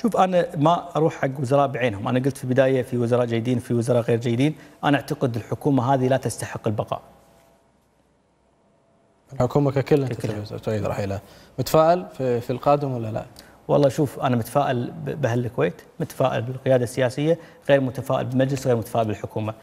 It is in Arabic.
شوف انا ما اروح حق وزراء بعينهم، انا قلت في البدايه في وزراء جيدين في وزراء غير جيدين، انا اعتقد الحكومه هذه لا تستحق البقاء. الحكومه ككل انت تعيد رحيلها، متفائل في, في القادم ولا لا؟ والله شوف انا متفائل باهل الكويت، متفائل بالقياده السياسيه، غير متفائل بالمجلس، غير متفائل بالحكومه.